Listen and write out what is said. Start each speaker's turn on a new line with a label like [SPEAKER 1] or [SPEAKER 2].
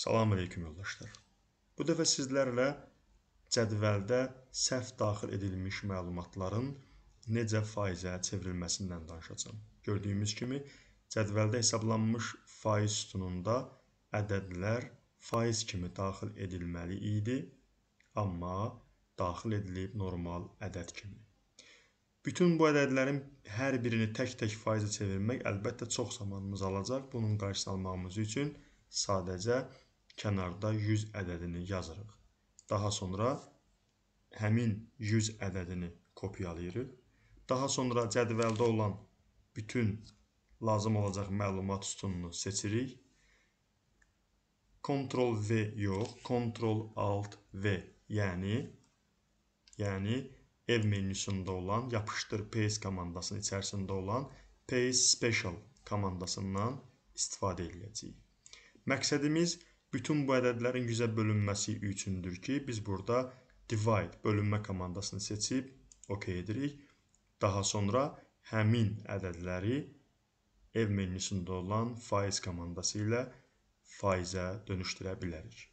[SPEAKER 1] Salam aleyküm yoldaşlar. Bu dəfə sizlərlə cədvəldə səhv daxil edilmiş məlumatların necə faizə çevrilməsindən danışacağam. Gördüyümüz kimi cədvəldə hesablanmış faiz sütununda ədədlər faiz kimi daxil edilməli idi, amma daxil edilib normal ədəd kimi. Bütün bu ədədlərin hər birini tək-tək faizə çevirmək əlbəttə çox zamanımız alacaq. Bunun qarşısını almağımız üçün sadəcə kənarda 100 ədədini yazırıq. Daha sonra həmin 100 ədədini kopyalayırıq. Daha sonra cədvəldə olan bütün lazım olacaq məlumat sütununu seçirik. Ctrl V yox, Ctrl Alt V, yəni yəni ev menüsündə olan yapışdır paste komandasının içərisində olan paste special komandasından istifadə ediləcəyik. Məqsədimiz Bütün bu ədədlərin 100-ə bölünməsi üçündür ki, biz burada divide bölünmə komandasını seçib OK edirik. Daha sonra həmin ədədləri ev menüsündə olan faiz komandası ilə faizə dönüşdürə bilərik.